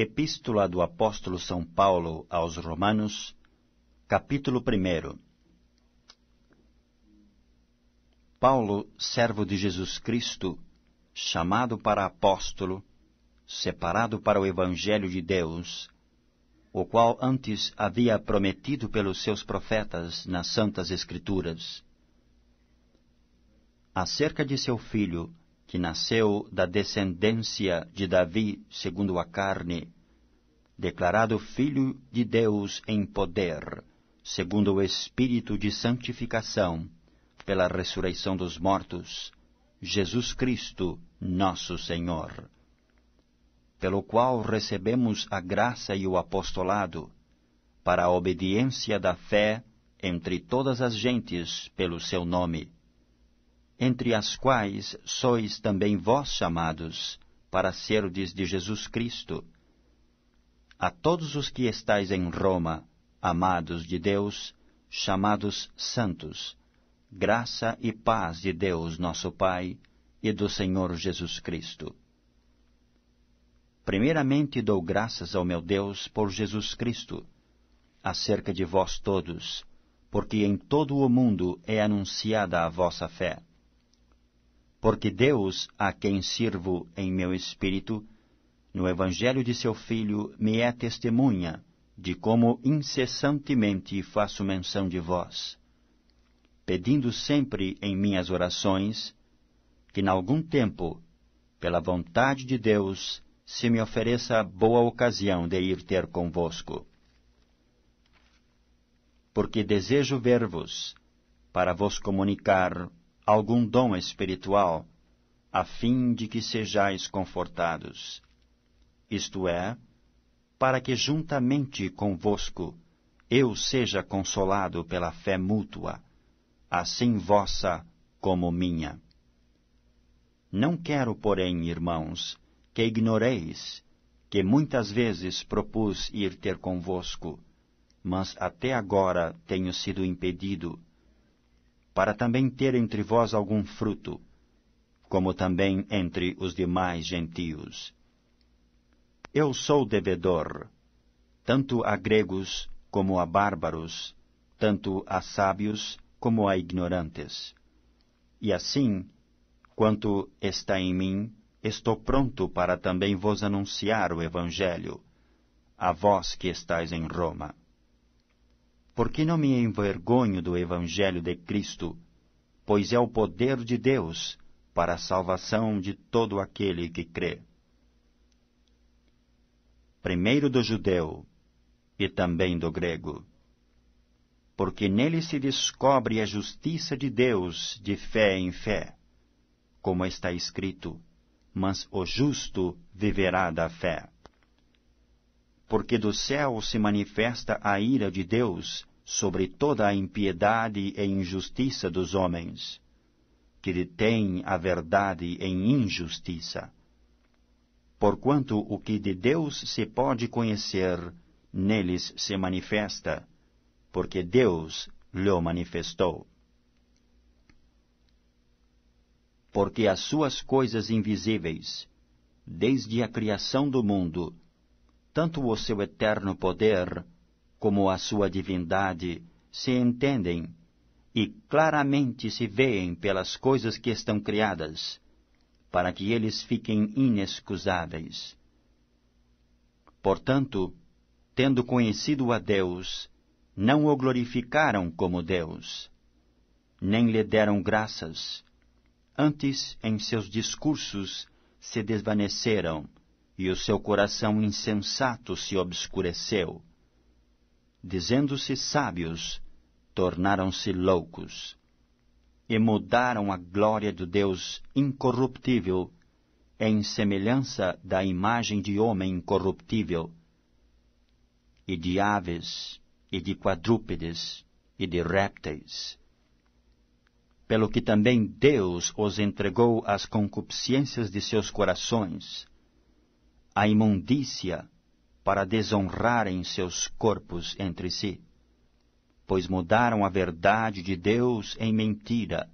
Epístola do Apóstolo São Paulo aos Romanos, capítulo 1 Paulo, servo de Jesus Cristo, chamado para apóstolo, separado para o Evangelho de Deus, o qual antes havia prometido pelos seus profetas nas Santas Escrituras. Acerca de seu filho, que nasceu da descendência de Davi segundo a carne, declarado Filho de Deus em poder, segundo o Espírito de santificação, pela ressurreição dos mortos, Jesus Cristo, nosso Senhor, pelo qual recebemos a graça e o apostolado, para a obediência da fé entre todas as gentes pelo seu nome entre as quais sois também vós chamados, para serdes de Jesus Cristo. A todos os que estáis em Roma, amados de Deus, chamados santos, graça e paz de Deus nosso Pai e do Senhor Jesus Cristo. Primeiramente dou graças ao meu Deus por Jesus Cristo, acerca de vós todos, porque em todo o mundo é anunciada a vossa fé porque Deus, a quem sirvo em meu espírito, no Evangelho de seu Filho, me é testemunha de como incessantemente faço menção de vós, pedindo sempre em minhas orações que, em algum tempo, pela vontade de Deus, se me ofereça boa ocasião de ir ter convosco. Porque desejo ver-vos, para vos comunicar algum dom espiritual, a fim de que sejais confortados. Isto é, para que juntamente convosco eu seja consolado pela fé mútua, assim vossa como minha. Não quero, porém, irmãos, que ignoreis que muitas vezes propus ir ter convosco, mas até agora tenho sido impedido para também ter entre vós algum fruto, como também entre os demais gentios. Eu sou devedor, tanto a gregos como a bárbaros, tanto a sábios como a ignorantes. E assim, quanto está em mim, estou pronto para também vos anunciar o Evangelho, a vós que estáis em Roma porque não me envergonho do Evangelho de Cristo, pois é o poder de Deus para a salvação de todo aquele que crê. Primeiro do judeu e também do grego, porque nele se descobre a justiça de Deus de fé em fé, como está escrito: Mas o justo viverá da fé porque do céu se manifesta a ira de Deus sobre toda a impiedade e injustiça dos homens, que detém a verdade em injustiça. Porquanto o que de Deus se pode conhecer, neles se manifesta, porque Deus lhe manifestou. Porque as suas coisas invisíveis, desde a criação do mundo, tanto o seu eterno poder, como a sua divindade, se entendem e claramente se veem pelas coisas que estão criadas, para que eles fiquem inexcusáveis. Portanto, tendo conhecido a Deus, não o glorificaram como Deus, nem lhe deram graças. Antes, em seus discursos, se desvaneceram, e o seu coração insensato se obscureceu dizendo-se sábios, tornaram-se loucos e mudaram a glória do Deus incorruptível em semelhança da imagem de homem incorruptível, e de aves, e de quadrúpedes, e de répteis. Pelo que também Deus os entregou às concupiscências de seus corações, à imundícia, para desonrarem seus corpos entre si, pois mudaram a verdade de Deus em mentira,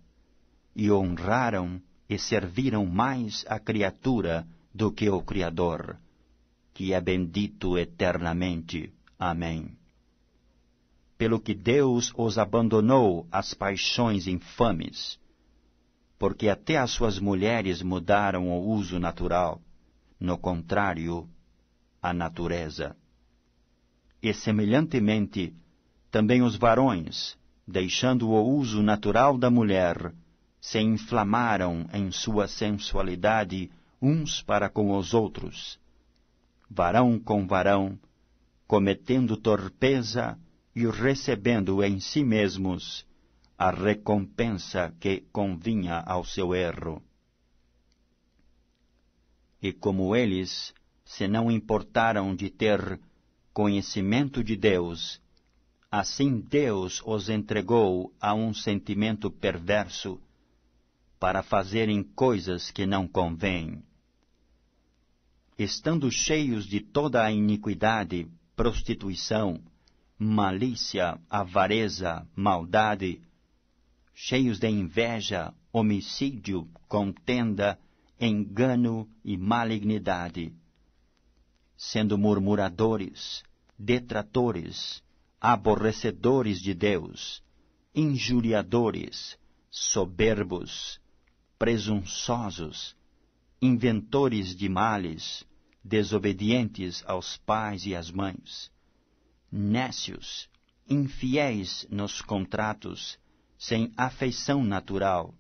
e honraram e serviram mais a criatura do que o Criador, que é bendito eternamente. Amém. Pelo que Deus os abandonou às paixões infames, porque até as suas mulheres mudaram o uso natural. No contrário, a natureza. E semelhantemente, também os varões, deixando o uso natural da mulher, se inflamaram em sua sensualidade uns para com os outros, varão com varão, cometendo torpeza e recebendo em si mesmos a recompensa que convinha ao seu erro. E como eles, se não importaram de ter conhecimento de Deus, assim Deus os entregou a um sentimento perverso para fazerem coisas que não convêm. Estando cheios de toda a iniquidade, prostituição, malícia, avareza, maldade, cheios de inveja, homicídio, contenda, engano e malignidade sendo murmuradores, detratores, aborrecedores de Deus, injuriadores, soberbos, presunçosos, inventores de males, desobedientes aos pais e às mães, nécios, infiéis nos contratos, sem afeição natural,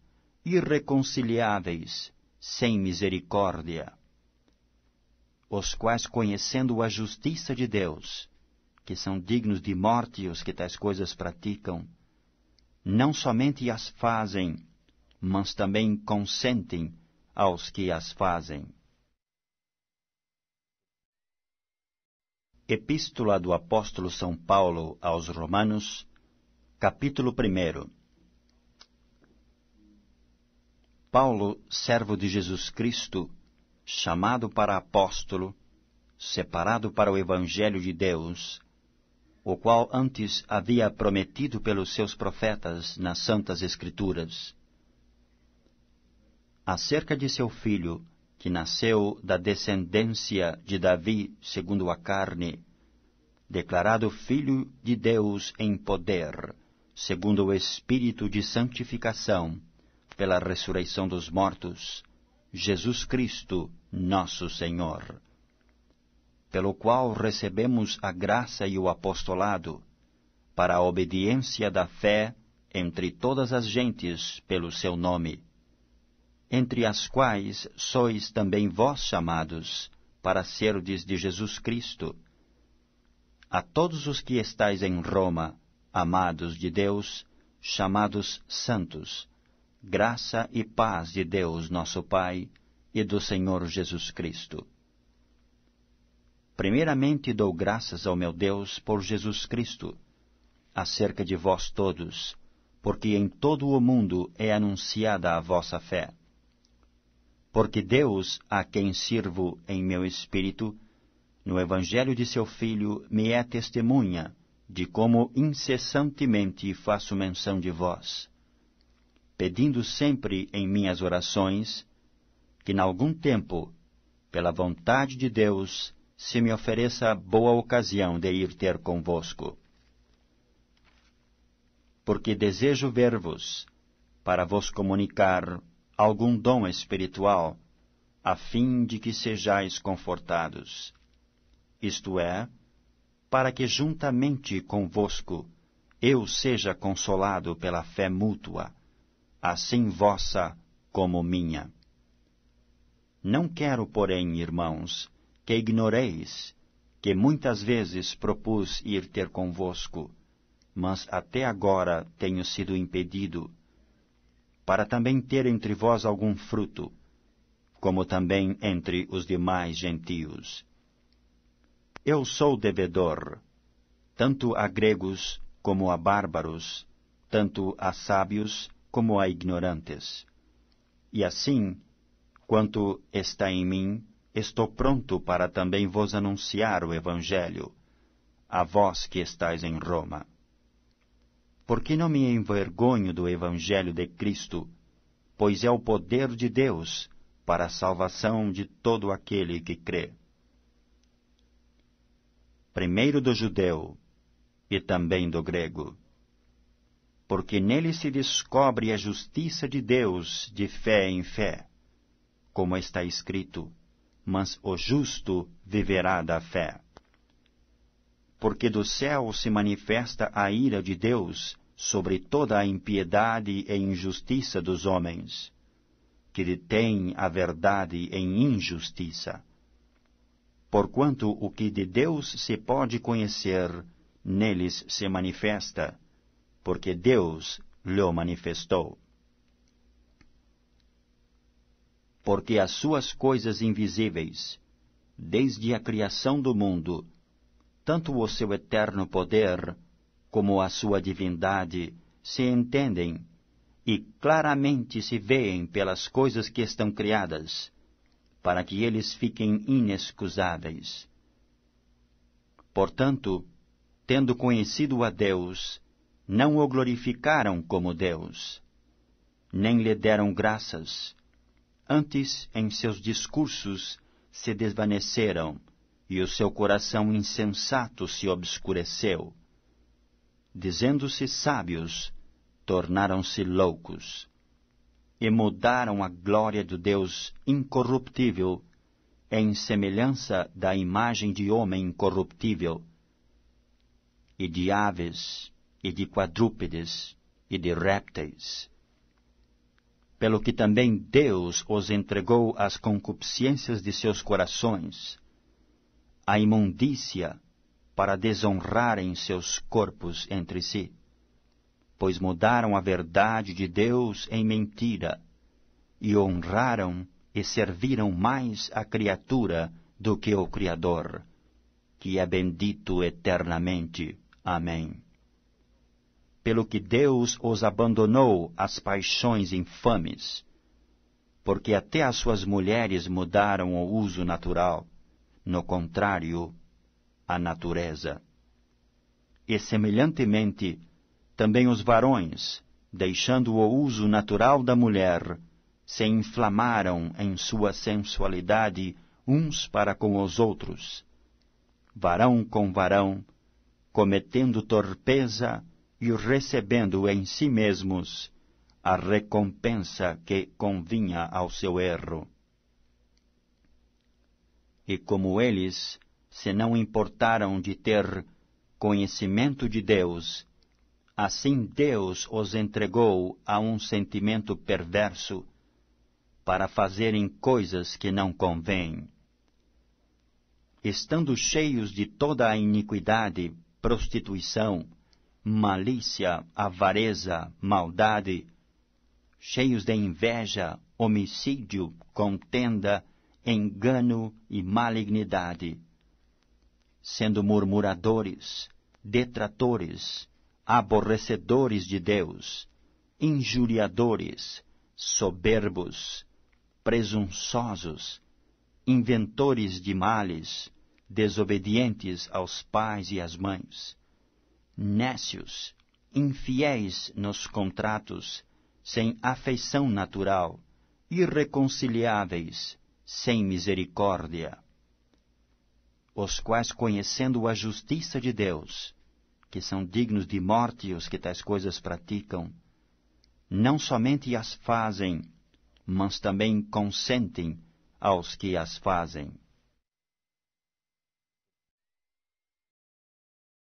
irreconciliáveis, sem misericórdia os quais, conhecendo a justiça de Deus, que são dignos de morte os que tais coisas praticam, não somente as fazem, mas também consentem aos que as fazem. Epístola do Apóstolo São Paulo aos Romanos, capítulo 1 Paulo, servo de Jesus Cristo, chamado para apóstolo, separado para o Evangelho de Deus, o qual antes havia prometido pelos seus profetas nas Santas Escrituras. Acerca de seu filho, que nasceu da descendência de Davi segundo a carne, declarado Filho de Deus em poder, segundo o Espírito de santificação, pela ressurreição dos mortos, Jesus Cristo, nosso Senhor, pelo qual recebemos a graça e o apostolado, para a obediência da fé entre todas as gentes pelo seu nome, entre as quais sois também vós chamados, para serdes de Jesus Cristo. A todos os que estáis em Roma, amados de Deus, chamados santos, Graça e paz de Deus, nosso Pai, e do Senhor Jesus Cristo. Primeiramente dou graças ao meu Deus por Jesus Cristo, acerca de vós todos, porque em todo o mundo é anunciada a vossa fé. Porque Deus, a quem sirvo em meu espírito, no Evangelho de seu Filho, me é testemunha de como incessantemente faço menção de vós pedindo sempre em minhas orações que, em algum tempo, pela vontade de Deus, se me ofereça boa ocasião de ir ter convosco. Porque desejo ver-vos, para vos comunicar algum dom espiritual, a fim de que sejais confortados. Isto é, para que juntamente convosco eu seja consolado pela fé mútua assim vossa como minha. Não quero, porém, irmãos, que ignoreis que muitas vezes propus ir ter convosco, mas até agora tenho sido impedido, para também ter entre vós algum fruto, como também entre os demais gentios. Eu sou devedor, tanto a gregos como a bárbaros, tanto a sábios como a ignorantes. E assim, quanto está em mim, estou pronto para também vos anunciar o Evangelho, a vós que estáis em Roma. Porque não me envergonho do Evangelho de Cristo, pois é o poder de Deus para a salvação de todo aquele que crê. Primeiro do judeu e também do grego porque nele se descobre a justiça de Deus de fé em fé, como está escrito: Mas o justo viverá da fé. Porque do céu se manifesta a ira de Deus sobre toda a impiedade e injustiça dos homens, que detêm a verdade em injustiça. Porquanto o que de Deus se pode conhecer, neles se manifesta porque Deus lhe manifestou. Porque as suas coisas invisíveis, desde a criação do mundo, tanto o seu eterno poder como a sua divindade se entendem e claramente se veem pelas coisas que estão criadas, para que eles fiquem inexcusáveis. Portanto, tendo conhecido a Deus, não o glorificaram como Deus, nem lhe deram graças. Antes, em seus discursos, se desvaneceram, e o seu coração insensato se obscureceu. Dizendo-se sábios, tornaram-se loucos, e mudaram a glória do Deus incorruptível em semelhança da imagem de homem incorruptível, e de aves, e de quadrúpedes e de répteis. Pelo que também Deus os entregou às concupiscências de seus corações, à imundícia, para desonrarem seus corpos entre si, pois mudaram a verdade de Deus em mentira, e honraram e serviram mais a criatura do que o Criador, que é bendito eternamente. Amém pelo que Deus os abandonou às paixões infames, porque até as suas mulheres mudaram o uso natural, no contrário a natureza. E semelhantemente, também os varões, deixando o uso natural da mulher, se inflamaram em sua sensualidade uns para com os outros, varão com varão, cometendo torpeza e recebendo em si mesmos a recompensa que convinha ao seu erro. E como eles se não importaram de ter conhecimento de Deus, assim Deus os entregou a um sentimento perverso para fazerem coisas que não convêm. Estando cheios de toda a iniquidade, prostituição, malícia, avareza, maldade, cheios de inveja, homicídio, contenda, engano e malignidade, sendo murmuradores, detratores, aborrecedores de Deus, injuriadores, soberbos, presunçosos, inventores de males, desobedientes aos pais e às mães, nécios, infiéis nos contratos, sem afeição natural, irreconciliáveis, sem misericórdia, os quais, conhecendo a justiça de Deus, que são dignos de morte os que tais coisas praticam, não somente as fazem, mas também consentem aos que as fazem.